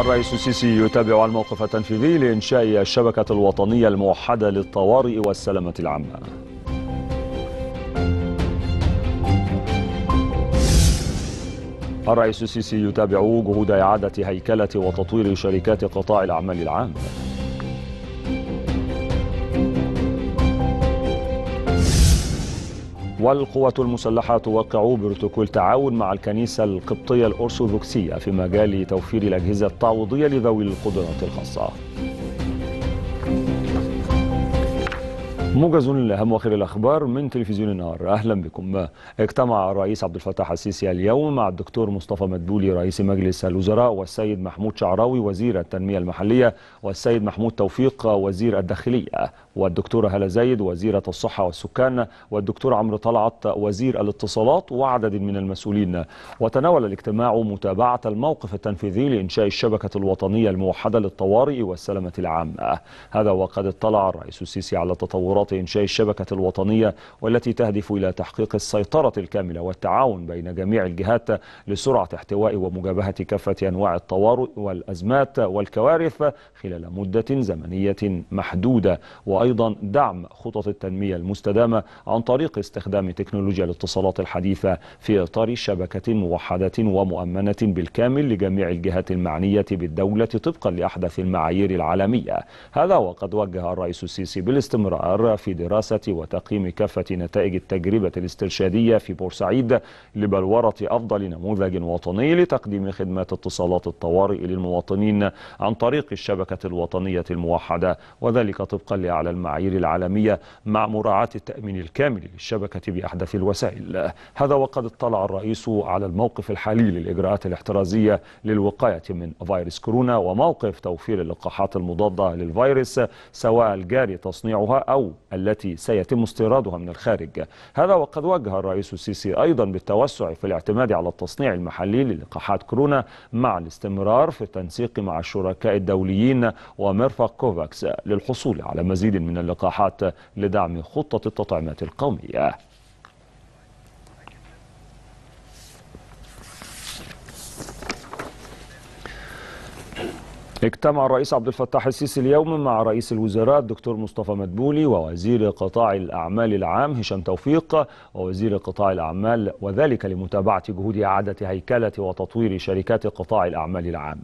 الرئيس السيسي يتابع الموقف التنفيذي لإنشاء الشبكة الوطنية الموحدة للطوارئ والسلامة العامة الرئيس السيسي يتابع جهود إعادة هيكلة وتطوير شركات قطاع الأعمال العام والقوات المسلحة توقع بروتوكول تعاون مع الكنيسة القبطية الأرثوذكسية في مجال توفير الأجهزة التعويضية لذوي القدرات الخاصة موجز لاهم واخر الاخبار من تلفزيون النهار اهلا بكم اجتمع الرئيس عبد الفتاح السيسي اليوم مع الدكتور مصطفى مدبولي رئيس مجلس الوزراء والسيد محمود شعراوي وزير التنميه المحليه والسيد محمود توفيق وزير الداخليه والدكتوره هلا زايد وزيره الصحه والسكان والدكتور عمرو طلعت وزير الاتصالات وعدد من المسؤولين وتناول الاجتماع متابعه الموقف التنفيذي لانشاء الشبكه الوطنيه الموحده للطوارئ والسلامه العامه هذا وقد اطلع الرئيس السيسي على تطورات نشاط إنشاء الشبكة الوطنية والتي تهدف إلى تحقيق السيطرة الكاملة والتعاون بين جميع الجهات لسرعة احتواء ومجابهة كافة أنواع الطوارئ والأزمات والكوارث خلال مدة زمنية محدودة وأيضا دعم خطط التنمية المستدامة عن طريق استخدام تكنولوجيا الاتصالات الحديثة في إطار شبكة موحدة ومؤمنة بالكامل لجميع الجهات المعنية بالدولة طبقا لأحدث المعايير العالمية هذا وقد وجه الرئيس السيسي بالاستمرار في دراسة وتقييم كافة نتائج التجربة الاسترشادية في بورسعيد لبلورة أفضل نموذج وطني لتقديم خدمات اتصالات الطوارئ للمواطنين عن طريق الشبكة الوطنية الموحدة وذلك طبقا لأعلى المعايير العالمية مع مراعاة التأمين الكامل للشبكة بأحدث الوسائل هذا وقد اطلع الرئيس على الموقف الحالي للإجراءات الاحترازية للوقاية من فيروس كورونا وموقف توفير اللقاحات المضادة للفيروس سواء الجاري تصنيعها أو التي سيتم استيرادها من الخارج هذا وقد وجه الرئيس السيسي أيضا بالتوسع في الاعتماد على التصنيع المحلي للقاحات كورونا مع الاستمرار في التنسيق مع الشركاء الدوليين ومرفق كوفاكس للحصول على مزيد من اللقاحات لدعم خطة التطعيمات القومية اجتمع الرئيس عبد الفتاح السيسي اليوم مع رئيس الوزراء الدكتور مصطفى مدبولي ووزير قطاع الأعمال العام هشام توفيق ووزير قطاع الأعمال وذلك لمتابعة جهود إعادة هيكلة وتطوير شركات قطاع الأعمال العام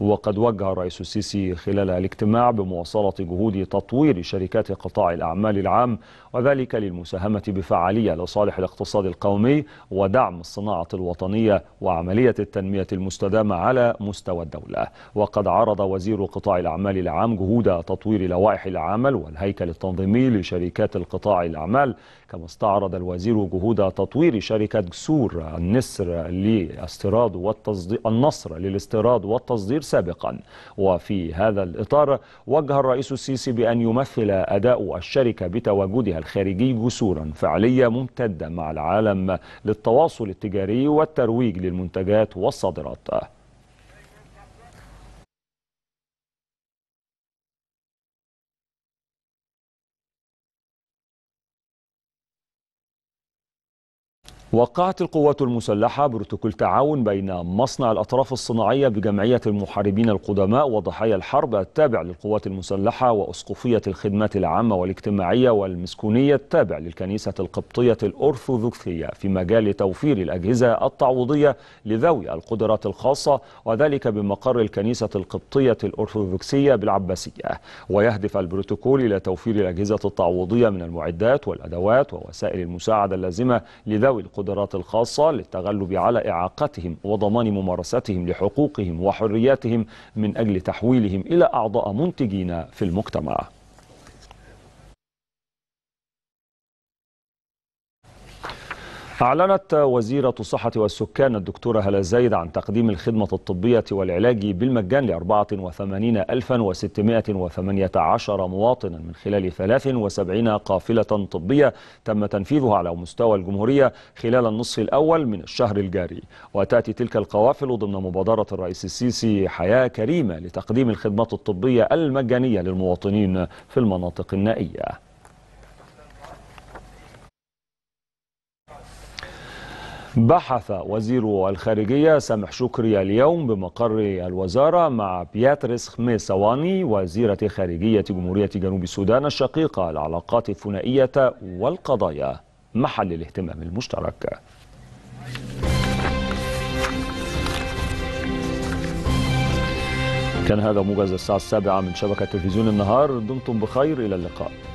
وقد وجه الرئيس السيسي خلال الاجتماع بمواصلة جهود تطوير شركات قطاع الأعمال العام وذلك للمساهمة بفعالية لصالح الاقتصاد القومي ودعم الصناعة الوطنية وعملية التنمية المستدامة على مستوى الدولة وقد عرض عرض وزير قطاع الأعمال العام جهود تطوير لوائح العمل والهيكل التنظيمي لشركات القطاع الأعمال كما استعرض الوزير جهود تطوير شركة سور النصر للاستيراد والتصدير النصر للاستيراد والتصدير سابقا وفي هذا الإطار وجه الرئيس السيسي بأن يمثل أداء الشركة بتواجدها الخارجي جسورا فعلية ممتدة مع العالم للتواصل التجاري والترويج للمنتجات والصادرات وقعت القوات المسلحة بروتوكول تعاون بين مصنع الأطراف الصناعية بجمعية المحاربين القدماء وضحايا الحرب التابع للقوات المسلحة وأسقفية الخدمات العامة والاجتماعية والمسكونية التابع للكنيسة القبطية الأرثوذكسية في مجال توفير الأجهزة التعويضية لذوي القدرات الخاصة وذلك بمقر الكنيسة القبطية الأرثوذكسية بالعباسية ويهدف البروتوكول إلى توفير الأجهزة التعويضية من المعدات والأدوات ووسائل المساعدة اللازمة لذوي القدرات القدرات الخاصة للتغلب على إعاقتهم وضمان ممارستهم لحقوقهم وحرياتهم من أجل تحويلهم إلى أعضاء منتجين في المجتمع أعلنت وزيرة الصحة والسكان الدكتورة هلا زايد عن تقديم الخدمة الطبية والعلاج بالمجان ل 84618 مواطنا من خلال 73 قافلة طبية تم تنفيذها على مستوى الجمهورية خلال النصف الأول من الشهر الجاري وتأتي تلك القوافل ضمن مبادرة الرئيس السيسي حياة كريمة لتقديم الخدمات الطبية المجانية للمواطنين في المناطق النائية بحث وزير الخارجية سامح شكري اليوم بمقر الوزارة مع بياتريس خميسواني وزيرة خارجية جمهورية جنوب السودان الشقيقة العلاقات الثنائية والقضايا محل الاهتمام المشترك كان هذا موجز الساعة السابعة من شبكة تلفزيون النهار دمتم بخير إلى اللقاء